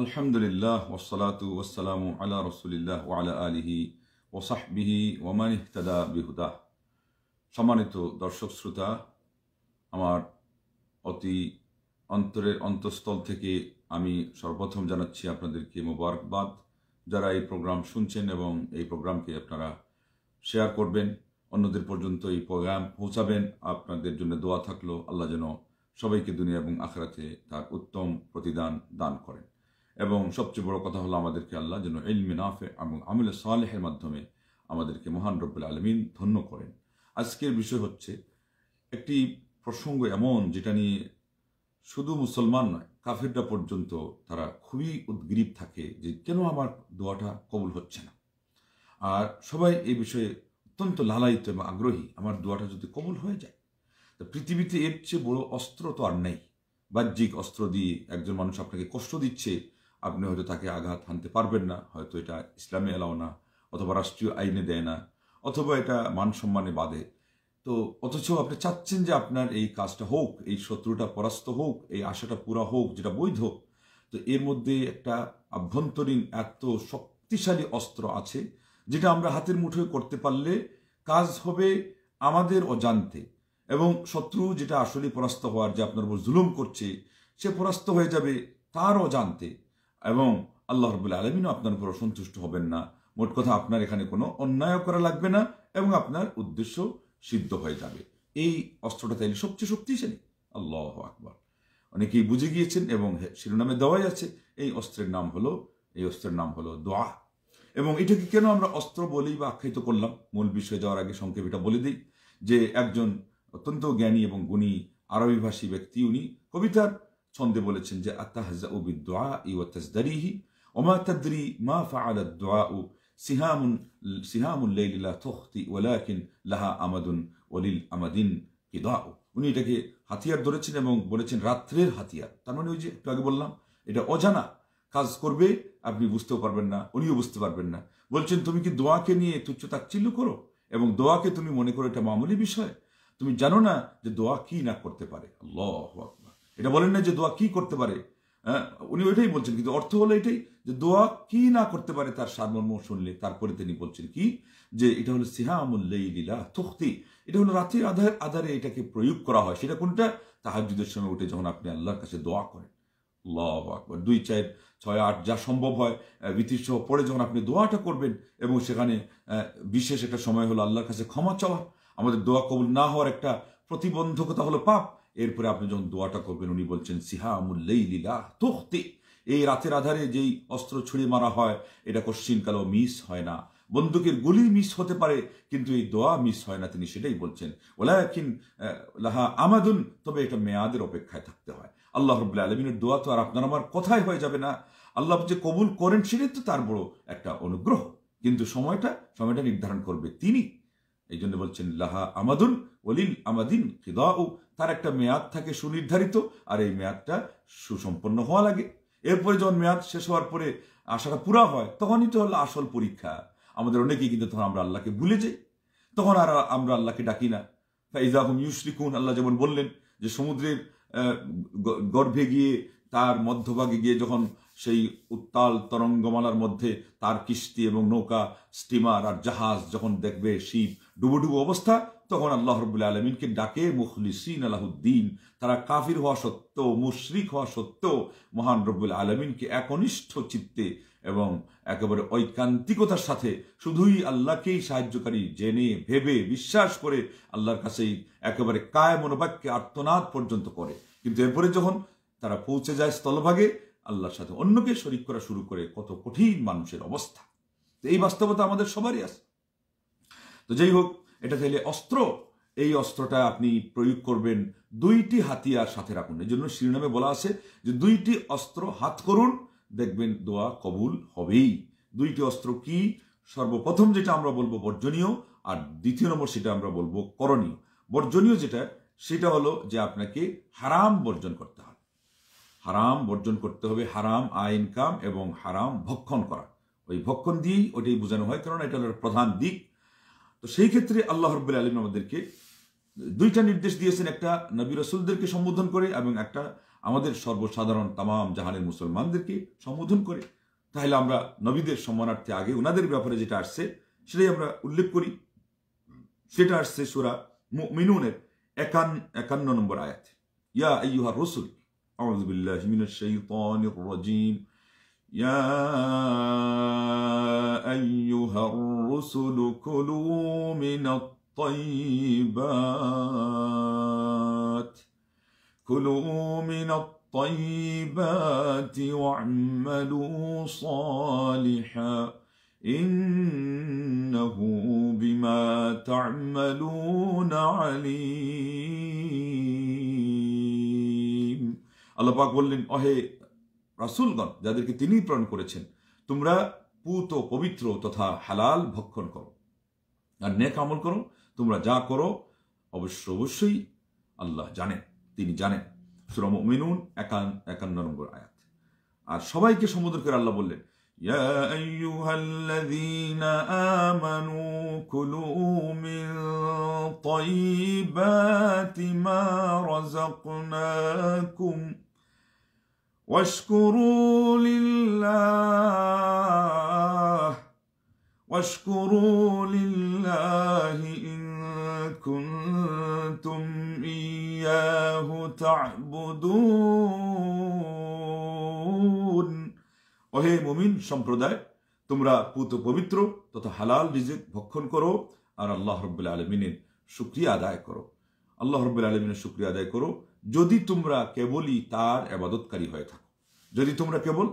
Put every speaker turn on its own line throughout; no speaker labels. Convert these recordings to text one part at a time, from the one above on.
আলহামদুলিল্লাহ ওসলাতু ওসালাম আল্লাহ রসুলিল্লাহ ওয়ালা আলিহি ও সাহবিহি ওমান ইহতাদা বিহুদা সম্মানিত দর্শক শ্রোতা আমার অতি অন্তরের অন্তঃস্থল থেকে আমি সর্বপ্রথম জানাচ্ছি আপনাদেরকে মোবারকবাদ যারা এই প্রোগ্রাম শুনছেন এবং এই প্রোগ্রামকে আপনারা শেয়ার করবেন অন্যদের পর্যন্ত এই প্রোগ্রাম পৌঁছাবেন আপনাদের জন্য দোয়া থাকলো আল্লাহ যেন সবাইকে দুনিয়া এবং আখরাতে তার উত্তম প্রতিদান দান করেন এবং সবচেয়ে বড় কথা হলো আমাদেরকে আল্লাহ যেন এলমি নাফে এবং আমলে সালেহের মাধ্যমে আমাদেরকে মহান রব্বুল আলমিন ধন্য করেন আজকের বিষয় হচ্ছে একটি প্রসঙ্গ এমন যেটা নিয়ে শুধু মুসলমান নয় কাফেররা পর্যন্ত তারা খুবই উদ্গ্রীব থাকে যে কেন আমার দোয়াটা কবুল হচ্ছে না আর সবাই এই বিষয়ে অত্যন্ত লালায়িত এবং আগ্রহী আমার দোয়াটা যদি কবুল হয়ে যায় তো পৃথিবীতে এর চেয়ে বড় অস্ত্র তো আর নেই বাহ্যিক অস্ত্র দিয়ে একজন মানুষ আপনাকে কষ্ট দিচ্ছে আপনি হয়তো তাকে আঘাত হানতে পারবেন না হয়তো এটা ইসলামে এলাও না অথবা রাষ্ট্রীয় আইনে দেয় না অথবা এটা মান সম্মানে বাঁধে তো অথচ আপনি চাচ্ছেন যে আপনার এই কাজটা হোক এই শত্রুটা পরাস্ত হোক এই আশাটা পুরা হোক যেটা বৈধ তো এর মধ্যে একটা আভ্যন্তরীণ এত শক্তিশালী অস্ত্র আছে যেটা আমরা হাতের মুঠোয় করতে পারলে কাজ হবে আমাদের অজান্তে এবং শত্রু যেটা আসলে পরাস্ত হওয়ার যে আপনার উপর জুলুম করছে সে পরাস্ত হয়ে যাবে তার অজান্তে এবং আল্লাহ রবুল আলমিনও আপনার উপর সন্তুষ্ট হবেন না মোট কথা আপনার এখানে কোনো অন্যায় করা লাগবে না এবং আপনার উদ্দেশ্য সিদ্ধ হয়ে যাবে এই অস্ত্রটা তাইলে সবচেয়ে শক্তিশালী আল্লাহ আকবর অনেকেই বুঝে গিয়েছেন এবং শিরোনামে দেওয়াই আছে এই অস্ত্রের নাম হলো এই অস্ত্রের নাম হলো দোয়া এবং এটাকে কেন আমরা অস্ত্র বলি বা আখ্যায়িত করলাম মূল বিষয়ে যাওয়ার আগে সংক্ষেপ এটা বলে দিই যে একজন অত্যন্ত জ্ঞানী এবং গুণী আরবিভাষী ব্যক্তি উনি কবিতার ছন্দে বলেছেন যে আত্মাহাজা উবিদ দোয়া ইউ তাজদারিহি ওমা তাদরি মা ফাআলা দোয়া উ সিহামুন সিহামুল লাইলিলা তুখতি ওয়ালাকিন লাহা আমাদুন ওলিল আমাদিন কিদাউ উনি এটাকে হাতিয়ার ধরেছেন এবং বলেছেন রাত্রের হাতিয়ার তার মানে ওই যে একটু আগে বললাম এটা অজানা কাজ করবে আপনি বুঝতেও পারবেন না উনিও বুঝতে পারবেন না বলছেন তুমি কি দোয়াকে নিয়ে তুচ্ছ তাচ্ছিল্য করো এবং দোয়াকে তুমি মনে করো এটা মামুলি বিষয় তুমি জানো না যে দোয়া কি না করতে পারে আল্লাহ আকবর এটা বলেন না যে দোয়া কি করতে পারে হ্যাঁ, উনি ওইটাই বলছেন কিন্তু অর্থ হলো এটাই যে দোয়া কি না করতে পারে তার সারমর্ম শুনলে তারপরে তিনি বলছেন কি যে এটা হলো সিহামুল্লা তুখতি এটা হলো রাতের আধার আধারে এটাকে প্রয়োগ করা হয় সেটা কোনটা তাহাজুদের সময় উঠে যখন আপনি আল্লাহর কাছে দোয়া করেন আল্লাহ দুই চার ছয় আট যা সম্ভব হয় ভীতির সহ পরে যখন আপনি দোয়াটা করবেন এবং সেখানে বিশেষ একটা সময় হলো আল্লাহর কাছে ক্ষমা চাওয়া আমাদের দোয়া কবুল না হওয়ার একটা প্রতিবন্ধকতা হলো পাপ এরপরে আপনি যখন দোয়াটা করবেন উনি বলছেন সিহামুল্লেই লীলা তোখতে এই রাতের আধারে যেই অস্ত্র ছুঁড়ে মারা হয় এটা কোশ্চিনকালেও মিস হয় না বন্দুকের গুলি মিস হতে পারে কিন্তু এই দোয়া মিস হয় না তিনি সেটাই বলছেন ওলাকিন লাহা আমাদুন তবে এটা মেয়াদের অপেক্ষায় থাকতে হয় আল্লাহ রবুল্লা আলমিনের দোয়া তো আর আপনার আমার কথাই হয়ে যাবে না আল্লাহ যে কবুল করেন সেটাই তো তার বড় একটা অনুগ্রহ কিন্তু সময়টা সময়টা নির্ধারণ করবে তিনি এই জন্য বলছেন লাহা আমাদুন ওলিন আমাদিন খিদাউ তার একটা মেয়াদ থাকে সুনির্ধারিত আর এই মেয়াদটা সুসম্পন্ন হওয়া লাগে এরপরে যখন মেয়াদ শেষ হওয়ার পরে আশাটা পুরা হয় তখনই তো হলো আসল পরীক্ষা আমাদের অনেকেই কিন্তু তখন আমরা আল্লাহকে ভুলে যাই তখন আর আমরা আল্লাহকে ডাকি না ফাইজাহুম ইউশরিকুন আল্লাহ যেমন বললেন যে সমুদ্রের গর্ভে গিয়ে তার মধ্যভাগে গিয়ে যখন সেই উত্তাল তরঙ্গমালার মধ্যে তার কিস্তি এবং নৌকা স্টিমার আর জাহাজ যখন দেখবে শিব ডুবুডুবু অবস্থা তখন আল্লাহ রবুল্লা আলমিনকে ডাকে মুখলিসিন আলাহুদ্দিন তারা কাফির হওয়া সত্ত্বেও মুশরিক হওয়া সত্ত্বেও মহান রব্বুল আলমিনকে একনিষ্ঠ চিত্তে এবং একেবারে ঐকান্তিকতার সাথে শুধুই আল্লাহকেই সাহায্যকারী জেনে ভেবে বিশ্বাস করে আল্লাহর কাছেই একেবারে কায় মনোবাক্যে আত্মনাদ পর্যন্ত করে কিন্তু এরপরে যখন তারা পৌঁছে যায় স্থলভাগে আল্লাহর সাথে অন্যকে শরিক করা শুরু করে কত কঠিন মানুষের অবস্থা তো এই বাস্তবতা আমাদের সবারই আছে তো যাই হোক এটা চাইলে অস্ত্র এই অস্ত্রটা আপনি প্রয়োগ করবেন দুইটি হাতিয়ার সাথে রাখুন এই জন্য শিরোনামে বলা আছে যে দুইটি অস্ত্র হাত করুন দেখবেন দোয়া কবুল হবেই দুইটি অস্ত্র কি সর্বপ্রথম যেটা আমরা বলবো বর্জনীয় আর দ্বিতীয় নম্বর সেটা আমরা বলবো করণীয় বর্জনীয় যেটা সেটা হলো যে আপনাকে হারাম বর্জন করতে হারাম বর্জন করতে হবে হারাম আ ইনকাম এবং হারাম ভক্ষণ করা ওই ভক্ষণ দিয়েই ওটাই বোঝানো হয় কারণ এটা হলো প্রধান দিক তো সেই ক্ষেত্রে আল্লাহ রব্বুল আলম আমাদেরকে দুইটা নির্দেশ দিয়েছেন একটা নবী রসুলদেরকে সম্বোধন করে এবং একটা আমাদের সর্বসাধারণ তামাম জাহানের মুসলমানদেরকে সম্বোধন করে তাহলে আমরা নবীদের সম্মানার্থে আগে ওনাদের ব্যাপারে যেটা আসছে সেটাই আমরা উল্লেখ করি সেটা আসছে সুরা মিনুনের
একান্ন একান্ন নম্বর আয়াত ইয়া ইউহা রসুল أعوذ بالله من الشيطان الرجيم يا أيها الرسل كلوا من الطيبات كلوا من الطيبات واعملوا صالحا إنه بما تعملون عليم আল্লাপাক বললেন অহে
রাসুলগণ যাদেরকে তিনি প্রাণ করেছেন তোমরা পুত ও পবিত্র তথা হালাল ভক্ষণ করো আর নে কামল করো তোমরা যা করো অবশ্য অবশ্যই আল্লাহ জানেন তিনি জানেন সুরম মিনুন একান একান্ন নম্বর আয়াত আর সবাইকে সম্বোধন করে আল্লাহ বললেন
يا أيها الذين واشكروا لله واشكروا لله إن كنتم إياه تعبدون
ওহে মুমিন সম্প্রদায় তোমরা পুত পবিত্র তথা হালাল রিজিক ভক্ষণ করো আর আল্লাহ রব্বুল আলমিনের সুক্রিয়া আদায় করো আল্লাহ রব্বুল আলমিনের শুক্রিয়া আদায় করো যদি তোমরা কেবলই তার আবাদতকারী হয়ে থাকো যদি তোমরা কেবল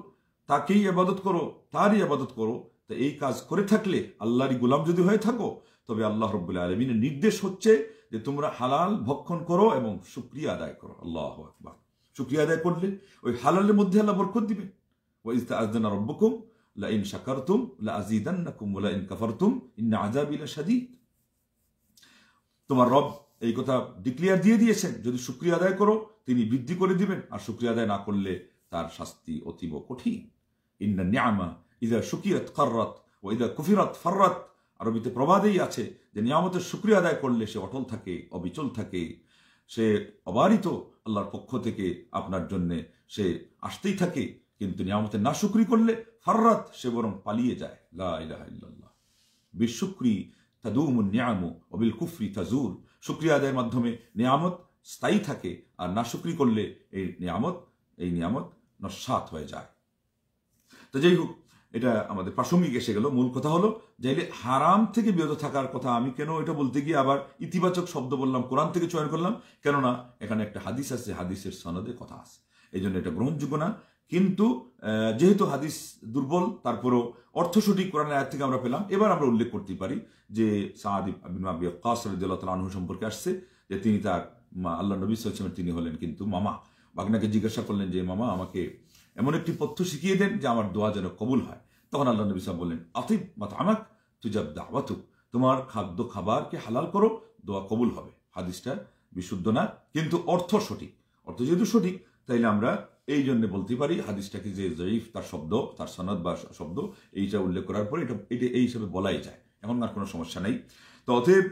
তাকেই আবাদত করো তারই আবাদত করো তা এই কাজ করে থাকলে আল্লাহরই গোলাম যদি হয়ে থাকো তবে আল্লাহ রব্বুল্লা আলমিনের নির্দেশ হচ্ছে যে তোমরা হালাল ভক্ষণ করো এবং সুক্রিয়া আদায় করো আল্লাহ আকবর সুক্রিয়া আদায় করলে ওই হালালের মধ্যে আল্লাহ বরকত দিবে ও ইস্তা আজদানা রব্বকুম লা ইন শাকারতুম লা আজিদান্নাকুম ওলা ইন কাফারতুম ইন আজাবিলা সাদিদ তোমার রব এই কথা ডিক্লিয়ার দিয়ে দিয়েছেন যদি সুক্রিয়া আদায় করো তিনি বৃদ্ধি করে দিবেন আর সুক্রিয়া আদায় না করলে তার শাস্তি অতীব কঠিন ইন্না নিয়ামা ইদা সুকিয়ত কররত ও ইদা কুফিরত ফররত আরবিতে প্রবাদেই আছে যে নিয়ামতের সুক্রিয় আদায় করলে সে অটল থাকে অবিচল থাকে সে অবারিত আল্লাহর পক্ষ থেকে আপনার জন্যে সে আসতেই থাকে কিন্তু নিয়ামতের না সুক্রি করলে ফররত সে বরং পালিয়ে যায় লাহ বিশুক্রি তাদুম নিয়ামু অবিল কুফরি তাজুর শুক্রিয়া আদায়ের মাধ্যমে নিয়ামত স্থায়ী থাকে আর না শুক্রি করলে এই নিয়ামত এই নিয়ামত নস্বাত হয়ে যায় তো যাই হোক এটা আমাদের প্রাসঙ্গিক এসে গেল মূল কথা হলো যাইলে হারাম থেকে বিরত থাকার কথা আমি কেন এটা বলতে গিয়ে আবার ইতিবাচক শব্দ বললাম কোরআন থেকে চয়ন করলাম কেননা এখানে একটা হাদিস আছে হাদিসের সনদে কথা আছে এই জন্য এটা গ্রহণযোগ্য না কিন্তু যেহেতু হাদিস দুর্বল তারপরেও অর্থ সঠিক কোরআন আয়াত থেকে আমরা পেলাম এবার আমরা উল্লেখ করতে পারি যে সাহাদিবাহ সম্পর্কে আসছে যে তিনি তার আল্লাহ নবী সালামের তিনি হলেন কিন্তু মামা বাগনাকে জিজ্ঞাসা করলেন যে মামা আমাকে এমন একটি পথ্য শিখিয়ে দেন যে আমার দোয়া যেন কবুল হয় তখন আল্লাহ নবী সাহেব বললেন আতিফ বা আমাক তুজাব দাওয়াতুক তোমার খাদ্য খাবারকে হালাল করো দোয়া কবুল হবে হাদিসটা বিশুদ্ধ না কিন্তু অর্থ সঠিক অর্থ যেহেতু সঠিক তাইলে আমরা এই জন্য বলতে পারি হাদিসটাকে যে জয়ীফ তার শব্দ তার সনদ বা শব্দ এইটা উল্লেখ করার পরে এটা এটা এই হিসেবে বলাই যায় এমন আর কোনো সমস্যা নেই তো অতএব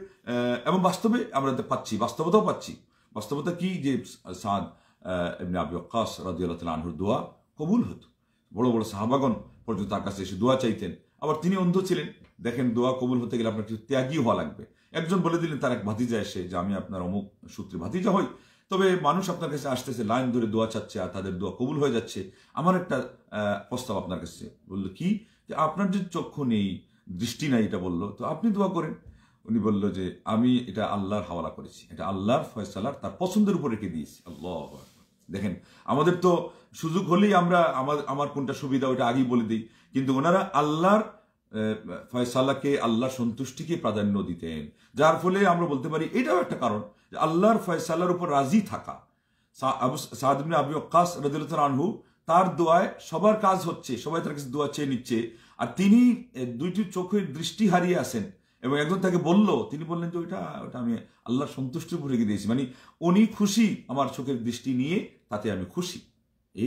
এবং বাস্তবে আমরা পাচ্ছি বাস্তবতাও পাচ্ছি বাস্তবতা কি যে সাদ এমনি আবি অক্কাস রাজিউল্লাহ আনহুর দোয়া কবুল হতো বড় বড় সাহাবাগন পর্যন্ত তার কাছে এসে দোয়া চাইতেন আবার তিনি অন্ধ ছিলেন দেখেন দোয়া কবুল হতে গেলে আপনার কিছু ত্যাগী হওয়া লাগবে একজন বলে দিলেন তার এক ভাতিজা এসে যে আমি আপনার অমুক সূত্রে ভাতিজা হই তবে মানুষ আপনার কাছে আসতেছে লাইন ধরে দোয়া চাচ্ছে আর তাদের দোয়া কবুল হয়ে যাচ্ছে আমার একটা প্রস্তাব আপনার কাছে বলল কি যে আপনার যে চক্ষু নেই দৃষ্টি নাই এটা বললো তো আপনি দোয়া করেন উনি বলল যে আমি এটা আল্লাহর হাওয়ালা করেছি এটা আল্লাহর ফয়সালার তার পছন্দের উপর রেখে দিয়েছি আল্লাহ দেখেন আমাদের তো সুযোগ হলেই আমরা আমার আমার কোনটা সুবিধা ওটা আগেই বলে দিই কিন্তু ওনারা আল্লাহর ফয়সালাকে আল্লাহ সন্তুষ্টিকে প্রাধান্য দিতেন যার ফলে আমরা বলতে পারি এটাও একটা কারণ যে আল্লাহর ফয়সাল্লার উপর রাজি থাকা সাহাদিন আবি অকাস রদুল্লাহ আনহু তার দোয়ায় সবার কাজ হচ্ছে সবাই তার কাছে দোয়া চেয়ে নিচ্ছে আর তিনি দুইটি চোখের দৃষ্টি হারিয়ে আসেন এবং একজন তাকে বলল তিনি বললেন যে ওইটা ওটা আমি আল্লাহর সন্তুষ্টির উপর রেখে দিয়েছি মানে উনি খুশি আমার চোখের দৃষ্টি নিয়ে তাতে আমি খুশি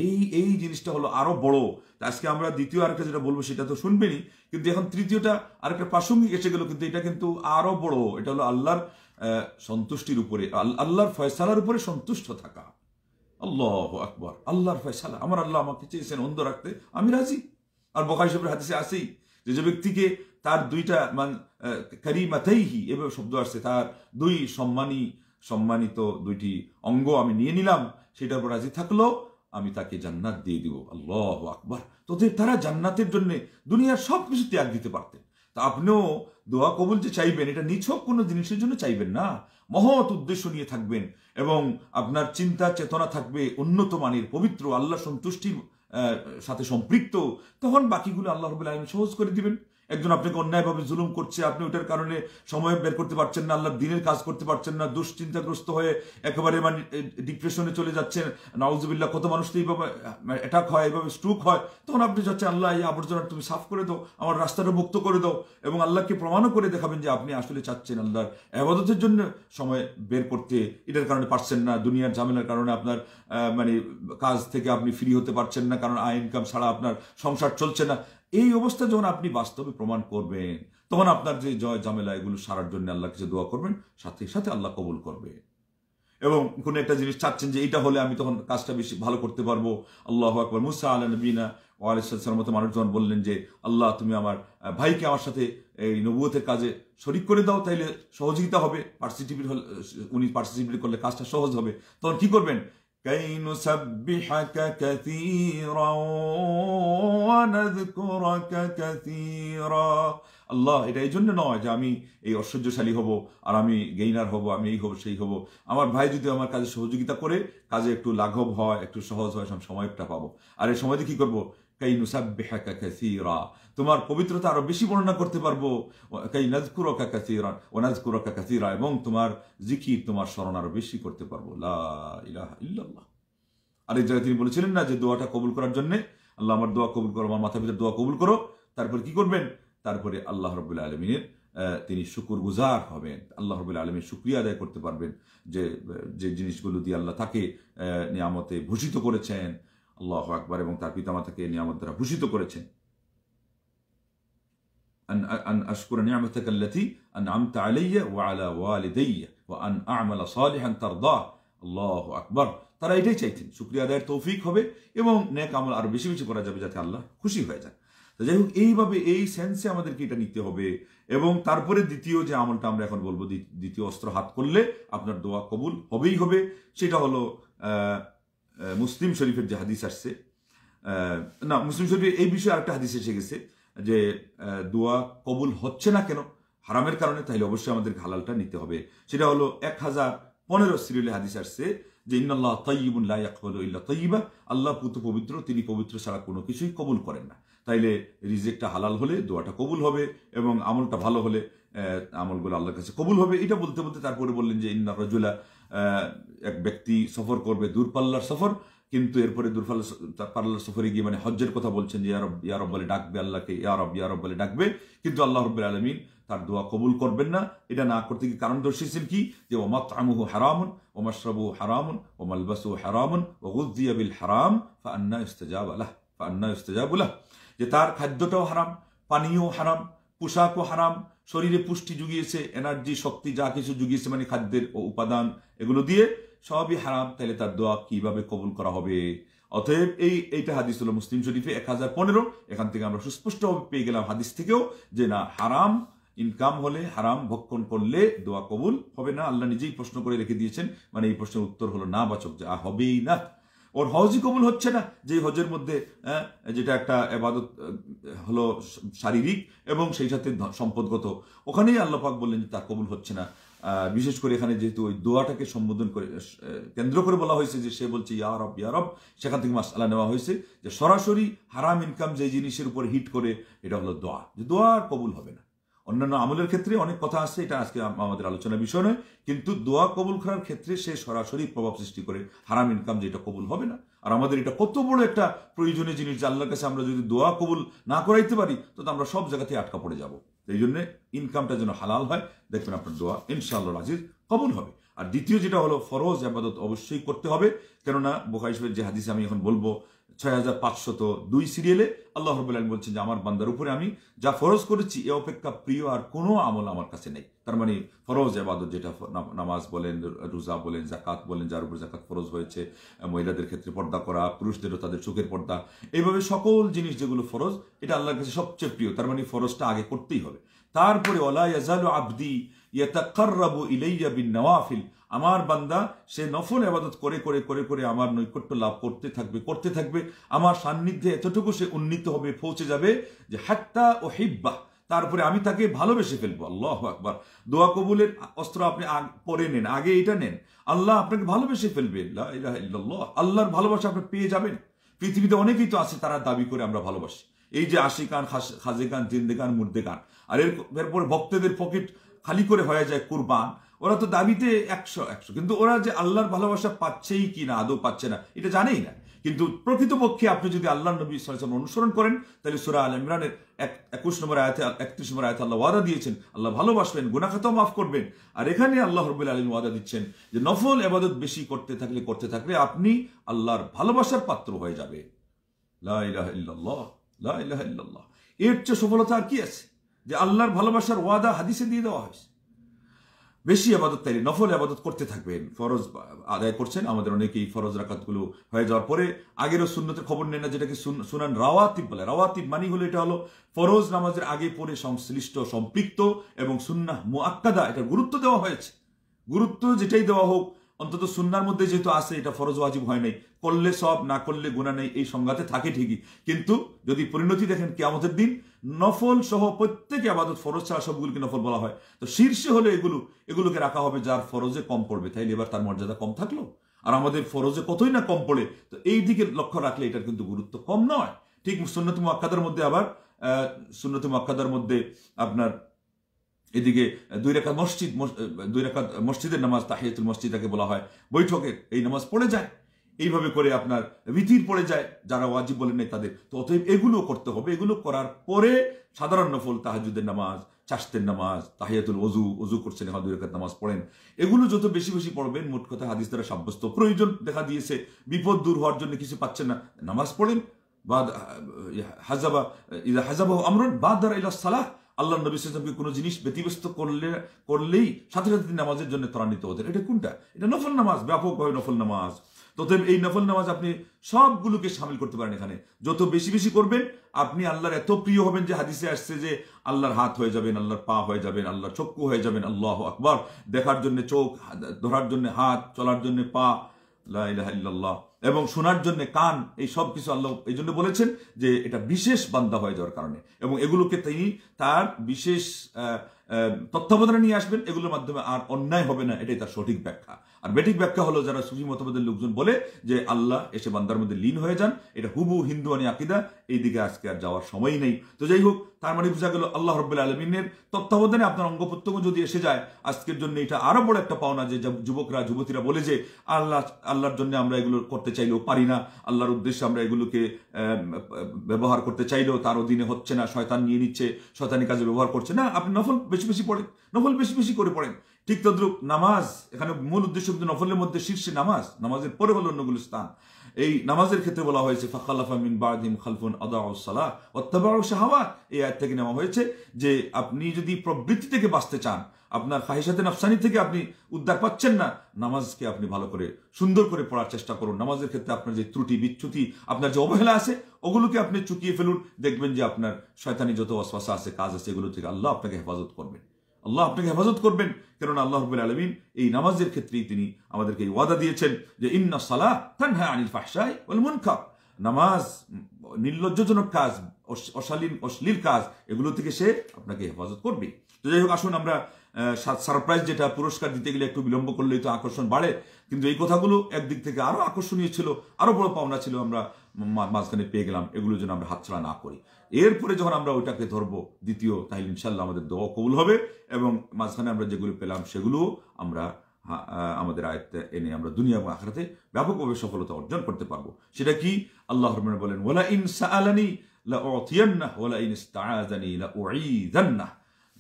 এই এই জিনিসটা হলো আরো বড় আজকে আমরা দ্বিতীয় আরেকটা যেটা বলবো সেটা তো শুনবেনি কিন্তু এখন তৃতীয়টা আরেকটা প্রাসঙ্গিক এসে গেল কিন্তু এটা কিন্তু আরো বড় এটা হলো আল্লাহর সন্তুষ্টির উপরে আল্লাহর ফয়সালার উপরে সন্তুষ্ট থাকা আল্লাহ আকবর আল্লাহর ফয়সালা আমার আল্লাহ আমাকে চেয়েছেন অন্ধ রাখতে আমি রাজি আর বকা হিসেবের সে আসেই যে যে ব্যক্তিকে তার দুইটা মান মাথাইহি এভাবে শব্দ আসছে তার দুই সম্মানী সম্মানিত দুইটি অঙ্গ আমি নিয়ে নিলাম সেটার উপর রাজি থাকলো আমি তাকে জান্নাত দিয়ে দিব আল্লাহ আকবার তোদের তারা জান্নাতের জন্য দুনিয়ার সব কিছু ত্যাগ দিতে পারতেন তা আপনিও দোয়া কবুল যে চাইবেন এটা নিছক কোনো জিনিসের জন্য চাইবেন না মহৎ উদ্দেশ্য নিয়ে থাকবেন এবং আপনার চিন্তা চেতনা থাকবে উন্নত মানের পবিত্র আল্লাহ সন্তুষ্টির সাথে সম্পৃক্ত তখন বাকিগুলো আল্লাহ রবুল্লা আলম সহজ করে দিবেন একজন আপনাকে অন্যায়ভাবে জুলুম করছে আপনি ওটার কারণে সময় বের করতে পারছেন না আল্লাহর দিনের কাজ করতে পারছেন না দুশ্চিন্তাগ্রস্ত হয়ে একেবারে মানে ডিপ্রেশনে চলে যাচ্ছেন নাউজুবিল্লাহ কত মানুষ তো এইভাবে অ্যাটাক মানে হয় এইভাবে স্ট্রোক হয় তখন আপনি যাচ্ছেন আল্লাহ এই আবর্জনা তুমি সাফ করে দাও আমার রাস্তাটা মুক্ত করে দাও এবং আল্লাহকে প্রমাণও করে দেখাবেন যে আপনি আসলে চাচ্ছেন আল্লাহর আবাদতের জন্য সময় বের করতে এটার কারণে পারছেন না দুনিয়ার ঝামেলার কারণে আপনার মানে কাজ থেকে আপনি ফ্রি হতে পারছেন না কারণ আয় ইনকাম ছাড়া আপনার সংসার চলছে না এই অবস্থা যখন আপনি বাস্তবে প্রমাণ করবেন তখন আপনার যে জয় ঝামেলা এগুলো সারার জন্য আল্লাহ কিছু দোয়া করবেন সাথে সাথে আল্লাহ কবুল করবে এবং কোনো একটা জিনিস চাচ্ছেন যে এটা হলে আমি তখন কাজটা বেশি ভালো করতে পারবো আল্লাহ আকবর মুসা আল নবীনা ও মতো মানুষ যখন বললেন যে আল্লাহ তুমি আমার ভাইকে আমার সাথে এই নবুয়তের কাজে শরিক করে দাও তাইলে সহযোগিতা হবে পার্সিটিভিট হলে উনি পার্সিটিভিট করলে কাজটা সহজ হবে তখন কী করবেন كي نسبحك كثيرا
ونذكرك كثيرا
আল্লাহ এটা এই জন্য নয় যে আমি এই ঐশ্বর্যশালী হব আর আমি গেইনার হব আমি এই হব সেই হব আমার ভাই যদি আমার কাজে সহযোগিতা করে কাজে একটু লাঘব হয় একটু সহজ হয় সব সময়টা পাবো আর এই সময় কি করবো কাই নুসাব্বিহাকা কাসীরা তোমার পবিত্রতা আরো বেশি বর্ণনা করতে পারবো নাজকুর এবং তোমার জিকির তোমার স্মরণ আরো বেশি করতে পারবো আর এই জায়গায় তিনি বলেছিলেন না যে দোয়াটা কবুল করার জন্য আল্লাহ আমার দোয়া কবুল করো আমার মাথা ভিতরে দোয়া কবুল করো তারপরে কি করবেন তারপরে আল্লাহ রবুল্লা আলমিনের তিনি শুকুর গুজার হবেন আল্লাহ রবুল্লা আলমীর শুক্রিয়া আদায় করতে পারবেন যে যে জিনিসগুলো দিয়ে আল্লাহ তাকে নিয়ামতে ভূষিত করেছেন আল্লাহ আকবার এবং তার পিতামাতাকে নিয়ামত দ্বারা ভূষিত করেছেন أن أن أشكر نعمتك التي أنعمت علي وعلى والدي وأن أعمل صالحا ترضاه الله أكبر তারা এটাই চাইতেন শুক্রিয়া আদায়ের তৌফিক হবে এবং ন্যাক আমল আরও বেশি বেশি করা যাবে যাতে আল্লাহ খুশি হয়ে যান তো যাই হোক এইভাবে এই সেন্সে আমাদেরকে এটা নিতে হবে এবং তারপরে দ্বিতীয় যে আমলটা আমরা এখন বলবো দ্বিতীয় অস্ত্র হাত করলে আপনার দোয়া কবুল হবেই হবে সেটা হলো মুসলিম শরীফের যে হাদিস আসছে না মুসলিম শরীফের এই বিষয়ে আরেকটা হাদিস এসে গেছে যে দোয়া কবুল হচ্ছে না কেন হারামের কারণে তাহলে অবশ্যই আমাদের হালালটা নিতে হবে সেটা হলো এক হাজার পনেরো সিরিলে হাদিস আসছে যে ইন্নআল্লাহ তৈবুল্লাহ ইল্লা তৈবা আল্লাহ পুত পবিত্র তিনি পবিত্র ছাড়া কোনো কিছুই কবুল করেন না তাইলে রিজেক্টটা হালাল হলে দোয়াটা কবুল হবে এবং আমলটা ভালো হলে আমলগুলো আল্লাহর কাছে কবুল হবে এটা বলতে বলতে তারপরে বললেন যে ইন্না রজুলা এক ব্যক্তি সফর করবে দূরপাল্লার সফর কিন্তু এরপরে দূরপাল্লা পাল্লার সফরে গিয়ে মানে হজ্জের কথা বলছেন যে ইয়ারব ইয়ারব বলে ডাকবে আল্লাহকে ইয়ারব ইয়ারব বলে ডাকবে কিন্তু আল্লাহ রব্বুল আলমিন তার দোয়া কবুল করবেন না এটা না করতে কি কারণ দর্শিয়েছেন কি যে ওমাত আমুহু হারামুন ওমাশরাবু হারামুন মালবাসু হারামুন বিল হারাম ফা আন্না ইস্তেজাব আলাহ ফা আন্না ইস্তেজাবুলাহ যে তার খাদ্যটাও হারাম পানীয় হারাম পোশাকও হারাম শরীরে পুষ্টি জুগিয়েছে এনার্জি শক্তি যা কিছু জুগিয়েছে মানে খাদ্যের উপাদান এগুলো দিয়ে সবই হারাম তাহলে তার দোয়া কিভাবে কবুল করা হবে অতএব এই এইটা হাদিস হলো মুসলিম শরীফে এক হাজার পনেরো এখান থেকে আমরা সুস্পষ্টভাবে পেয়ে গেলাম হাদিস থেকেও যে না হারাম ইনকাম হলে হারাম ভক্ষণ করলে দোয়া কবুল হবে না আল্লাহ নিজেই প্রশ্ন করে রেখে দিয়েছেন মানে এই প্রশ্নের উত্তর হলো না বাচক যা হবেই না ওর হজই কবুল হচ্ছে না যে হজের মধ্যে যেটা একটা এবাদত হলো শারীরিক এবং সেই সাথে সম্পদগত ওখানেই আল্লাপাক বললেন যে তার কবুল হচ্ছে না বিশেষ করে এখানে যেহেতু ওই দোয়াটাকে সম্বোধন করে কেন্দ্র করে বলা হয়েছে যে সে বলছে ইয়ারব ইয়ারব সেখান থেকে মাসালা নেওয়া হয়েছে যে সরাসরি হারাম ইনকাম যে জিনিসের উপর হিট করে এটা হলো দোয়া যে দোয়া কবুল হবে না অন্যান্য আমলের ক্ষেত্রে অনেক কথা আসছে এটা আজকে আমাদের আলোচনা বিষয় নয় কিন্তু দোয়া কবুল করার ক্ষেত্রে সে সরাসরি প্রভাব সৃষ্টি করে হারাম ইনকাম যেটা কবুল হবে না আর আমাদের এটা কত বড় একটা প্রয়োজনীয় জিনিস যে আল্লাহর কাছে আমরা যদি দোয়া কবুল না করাইতে পারি তো আমরা সব জায়গাতে আটকা পড়ে যাব এই জন্য ইনকামটা যেন হালাল হয় দেখবেন আপনার দোয়া ইনশাআল্লাহ রাজির কবুল হবে আর দ্বিতীয় যেটা হলো ফরজ আবাদত অবশ্যই করতে হবে কেননা বোকা হিসেবে যে হাদিসে আমি এখন বলবো ছয় হাজার পাঁচশত দুই সিরিয়ালে আল্লাহ রবুল বলছেন যে আমার বান্দার উপরে আমি যা ফরজ করেছি এ অপেক্ষা প্রিয় আর কোনো আমল আমার কাছে নেই তার মানে ফরজ আবাদত যেটা নামাজ বলেন রোজা বলেন জাকাত বলেন যার উপর জাকাত ফরজ হয়েছে মহিলাদের ক্ষেত্রে পর্দা করা পুরুষদেরও তাদের চোখের পর্দা এইভাবে সকল জিনিস যেগুলো ফরজ এটা আল্লাহর কাছে সবচেয়ে প্রিয় তার মানে ফরজটা আগে করতেই হবে তারপরে ওলা ইয়াজালু আবদি ইয়াতাকাররাবু ইলাইয়া বিন নওয়াফিল আমার বান্দা সে নফল আবাদত করে করে করে করে আমার নৈকট্য লাভ করতে থাকবে করতে থাকবে আমার সান্নিধ্যে এতটুকু সে উন্নীত হবে পৌঁছে যাবে যে হাত্তা ও হিব্বা তারপরে আমি তাকে ভালোবেসে ফেলবো আল্লাহ আকবার দোয়া কবুলের অস্ত্র আপনি পরে নেন আগে এটা নেন আল্লাহ আপনাকে ভালোবেসে ফেলবে আল্লাহর ভালোবাসা আপনি পেয়ে যাবেন পৃথিবীতে অনেকেই তো আছে তারা দাবি করে আমরা ভালোবাসি এই যে আশি গান খাজে গান জিন্দে গান মুর্দে গান আর এরপরে ভক্তদের পকেট খালি করে হয়ে যায় কোরবান ওরা তো দাবিতে একশো একশো কিন্তু ওরা যে আল্লাহর ভালোবাসা পাচ্ছেই কি না আদৌ পাচ্ছে না এটা জানেই না কিন্তু প্রকৃতপক্ষে আপনি যদি আল্লাহ নবী সালাম অনুসরণ করেন তাহলে সুরা আল ইমরানের একুশ নম্বর আয়াতে একত্রিশ নম্বর আয়তে আল্লাহ ওয়াদা দিয়েছেন আল্লাহ ভালোবাসবেন গুনাখাতাও মাফ করবেন আর এখানে আল্লাহ রবুল আলম ওয়াদা দিচ্ছেন যে নফল এবাদত বেশি করতে থাকলে করতে থাকলে আপনি আল্লাহর ভালোবাসার পাত্র হয়ে যাবে লাহ লাহ লাহ এর চেয়ে সফলতা আর কি আছে যে আল্লাহর ভালোবাসার ওয়াদা হাদিসে দিয়ে দেওয়া হয়েছে বেশি আবাদত তাই নফল আবাদত করতে থাকবেন ফরজ আদায় করছেন আমাদের অনেকেই ফরজ রাকাতগুলো হয়ে যাওয়ার পরে আগেরও সুন্নতের খবর নেন না যেটাকে শুনান রাওয়াতিব বলে রাওয়াতিব মানি হলো এটা হলো ফরজ নামাজের আগে পরে সংশ্লিষ্ট সম্পৃক্ত এবং সুন্না মোয়াক্কাদা এটা গুরুত্ব দেওয়া হয়েছে গুরুত্ব যেটাই দেওয়া হোক অন্তত সুন্নার মধ্যে যেহেতু আছে এটা ফরজ ওয়াজিব হয় নাই করলে সব না করলে গুণা নেই এই সংজ্ঞাতে থাকে ঠিকই কিন্তু যদি পরিণতি দেখেন আমাদের দিন নফল সহ প্রত্যেকে আবাদত ফরজ ছাড়া সবগুলোকে নফল বলা হয় তো শীর্ষে হলে এগুলো এগুলোকে রাখা হবে যার ফরজে কম পড়বে তাইলে এবার তার মর্যাদা কম থাকলো আর আমাদের ফরজে কতই না কম পড়ে তো এই দিকে লক্ষ্য রাখলে এটার কিন্তু গুরুত্ব কম নয় ঠিক সুন্নত মুআক্কাদার মধ্যে আবার সুন্নত মুআক্কাদার মধ্যে আপনার এদিকে দুই রেখা মসজিদ দুই রেখা মসজিদের নামাজ তাহিয়াতুল মসজিদাকে বলা হয় বৈঠকের এই নামাজ পড়ে যায় এইভাবে করে আপনার রীতির পড়ে যায় যারা ওয়াজিব বলেন নেই তাদের তো অতএব এগুলো করতে হবে এগুলো করার পরে সাধারণ নফল তাহাজুদের নামাজ চাষতের নামাজ তাহিয়াতুল অজু অজু করছেন হাদু রেখার নামাজ পড়েন এগুলো যত বেশি বেশি পড়বেন মোট কথা হাদিস দ্বারা সাব্যস্ত প্রয়োজন দেখা দিয়েছে বিপদ দূর হওয়ার জন্য কিছু পাচ্ছেন না নামাজ পড়েন বা হাজাবা হাজাবাহ আমরন বা দ্বারা ইলা সালাহ আল্লাহ নবী কোনো জিনিস ব্যতিব্যস্ত করলে করলেই সাথে সাথে নামাজের জন্য ত্বরান্বিত হতেন এটা কোনটা এটা নফল নামাজ ব্যাপকভাবে নফল নামাজ তথেব এই নফল নামাজ আপনি সবগুলোকে সামিল করতে পারেন এখানে যত বেশি বেশি করবেন আপনি আল্লাহর এত প্রিয় হবেন যে হাদিসে আসছে যে আল্লাহর হাত হয়ে যাবেন আল্লাহর পা হয়ে যাবেন আল্লাহর চক্ষু হয়ে যাবেন আল্লাহ আকবর দেখার জন্য চোখ ধরার জন্য হাত চলার জন্য পা লাহ এবং শোনার জন্য কান এই সব কিছু আল্লাহ এই জন্য বলেছেন যে এটা বিশেষ বান্দা হয়ে যাওয়ার কারণে এবং এগুলোকে তিনি তার বিশেষ তত্ত্বাবধানে নিয়ে আসবেন এগুলোর মাধ্যমে আর অন্যায় হবে না এটাই তার সঠিক ব্যাখ্যা আর বেটিক ব্যাখ্যা হলো যারা সুফি মতবাদের লোকজন বলে যে আল্লাহ এসে বান্দার মধ্যে লীন হয়ে যান এটা হুবু হিন্দু আনি আকিদা এই দিকে আজকে আর যাওয়ার সময়ই নেই তো যাই হোক তার মানে বোঝা গেল আল্লাহ রব্বুল্লা আলমিনের তত্ত্বাবধানে আপনার অঙ্গ প্রত্যঙ্গ যদি এসে যায় আজকের জন্য এটা আরো বড় একটা পাওনা যে যুবকরা যুবতীরা বলে যে আল্লাহ আল্লাহর জন্য আমরা এগুলো করতে চাইলেও পারি না আল্লাহর উদ্দেশ্যে আমরা এগুলোকে ব্যবহার করতে চাইলেও তার অধীনে হচ্ছে না শয়তান নিয়ে নিচ্ছে শয়তানি কাজে ব্যবহার করছে না আপনি নফল বেশি বেশি পড়েন নফল বেশি বেশি করে পড়েন ঠিক তদ্রুপ নামাজ এখানে মূল উদ্দেশ্য কিন্তু নফলের মধ্যে শীর্ষে নামাজ নামাজের পরে হলো অন্যগুলো স্থান এই নামাজের ক্ষেত্রে বলা হয়েছে ফাখালাফা মিন বাদিম খালফুন আদাউসালাহ অত্যাবাহ শাহাওয়া এই আয়াত থেকে নেওয়া হয়েছে যে আপনি যদি প্রবৃত্তি থেকে বাঁচতে চান আপনার ফাহিসাতে নফসানি থেকে আপনি উদ্ধার পাচ্ছেন না নামাজকে আপনি ভালো করে সুন্দর করে পড়ার চেষ্টা করুন নামাজের ক্ষেত্রে আপনার যে ত্রুটি বিচ্যুতি আপনার যে অবহেলা আছে ওগুলোকে আপনি চুকিয়ে ফেলুন দেখবেন যে আপনার শয়তানি যত অশ্বাসা আছে কাজ আছে এগুলো থেকে আল্লাহ আপনাকে হেফাজত করবেন আল্লাহ আপনাকে হেফাজত করবেন কেননা আল্লাহ রবুল আলমিন এই নামাজের ক্ষেত্রেই তিনি আমাদেরকে ওয়াদা দিয়েছেন যে ইন্না সালাহ হ্যাঁ আনিল ফাহসাই ওয়াল নামাজ নির্লজ্জজনক কাজ অশালীন অশ্লীল কাজ এগুলো থেকে সে আপনাকে হেফাজত করবে তো যাই হোক আসুন আমরা সারপ্রাইজ যেটা পুরস্কার দিতে গেলে একটু বিলম্ব করলেই তো আকর্ষণ বাড়ে কিন্তু এই কথাগুলো একদিক থেকে আরও আকর্ষণীয় ছিল আরও বড় পাওনা ছিল আমরা মাঝখানে পেয়ে গেলাম এগুলো যেন আমরা হাতছাড়া না করি এরপরে যখন আমরা ওইটাকে ধরবো দ্বিতীয় তাহলে ইনশাল্লাহ আমাদের দোয়া কবুল হবে এবং মাঝখানে আমরা যেগুলো পেলাম সেগুলো আমরা আমাদের আয়ত্তে এনে আমরা দুনিয়া এবং আখরাতে ব্যাপকভাবে সফলতা অর্জন করতে পারবো সেটা কি আল্লাহ রহমান বলেন ওলা ইন সালানি ওলা ইন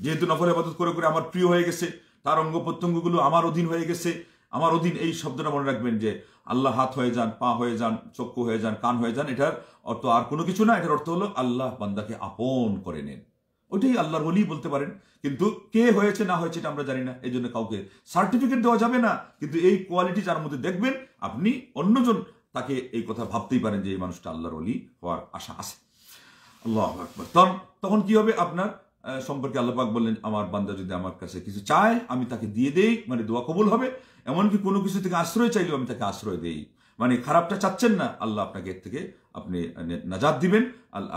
যেহেতু নফল আবাদত করে করে আমার প্রিয় হয়ে গেছে তার অঙ্গ প্রত্যঙ্গগুলো আমার অধীন হয়ে গেছে আমার অধীন এই শব্দটা মনে রাখবেন যে আল্লাহ হাত হয়ে যান পা হয়ে যান চক্ষু হয়ে যান কান হয়ে যান এটার অর্থ আর কোনো কিছু না এটার অর্থ হলো আল্লাহ বান্দাকে আপন করে নেন ওটাই আল্লাহর বলি বলতে পারেন কিন্তু কে হয়েছে না হয়েছে এটা আমরা জানি না এই জন্য কাউকে সার্টিফিকেট দেওয়া যাবে না কিন্তু এই কোয়ালিটি যার মধ্যে দেখবেন আপনি অন্যজন তাকে এই কথা ভাবতেই পারেন যে এই মানুষটা আল্লাহর অলি হওয়ার আশা আছে আল্লাহ আকবর তখন তখন কি হবে আপনার সম্পর্কে আল্লাপাক বললেন আমার বান্দা যদি আমার কাছে কিছু চায় আমি তাকে দিয়ে দেই মানে দোয়া কবুল হবে এমনকি কোনো কিছু থেকে আশ্রয় চাইলেও আমি তাকে আশ্রয় দেই মানে খারাপটা চাচ্ছেন না আল্লাহ আপনাকে এর থেকে আপনি নাজাদ দিবেন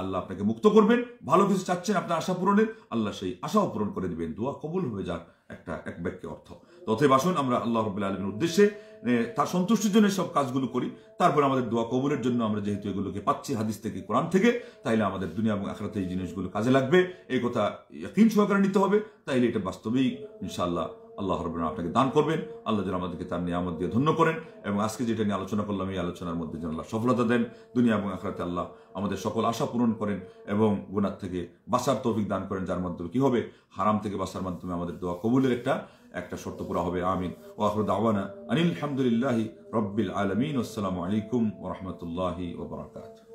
আল্লাহ আপনাকে মুক্ত করবেন ভালো কিছু চাচ্ছেন আপনার আশা পূরণের আল্লাহ সেই আশাও পূরণ করে দিবেন দোয়া কবুল হয়ে যাক একটা এক ব্যক্তি অর্থ তথে বাসন আমরা আল্লাহ রবুল্লা আলমের উদ্দেশ্যে তার সন্তুষ্টির জন্য সব কাজগুলো করি তারপর আমাদের দোয়া কবুলের জন্য আমরা যেহেতু এগুলোকে পাচ্ছি হাদিস থেকে কোরআন থেকে তাইলে আমাদের দুনিয়া এবং আখরাতে এই জিনিসগুলো কাজে লাগবে এই কথা কিন সহকারে নিতে হবে তাইলে এটা বাস্তবেই ইনশাআল্লাহ আল্লাহ রবেন আপনাকে দান করবেন আল্লাহ যেন আমাদেরকে তার নিয়ামত দিয়ে ধন্য করেন এবং আজকে যেটা নিয়ে আলোচনা করলাম এই আলোচনার মধ্যে যেন আল্লাহ সফলতা দেন দুনিয়া এবং আখরাতে আল্লাহ আমাদের সকল আশা পূরণ করেন এবং গুনার থেকে বাসার তৌফিক দান করেন যার মাধ্যমে কী হবে হারাম থেকে বাসার মাধ্যমে আমাদের দোয়া কবুলের একটা একটা শর্ত পুরা হবে আমিন ও আখর দাওয়ানা আনিল হামদুলিল্লাহি রব্বিল আলমিন আসসালামু আলাইকুম ও রহমতুল্লাহি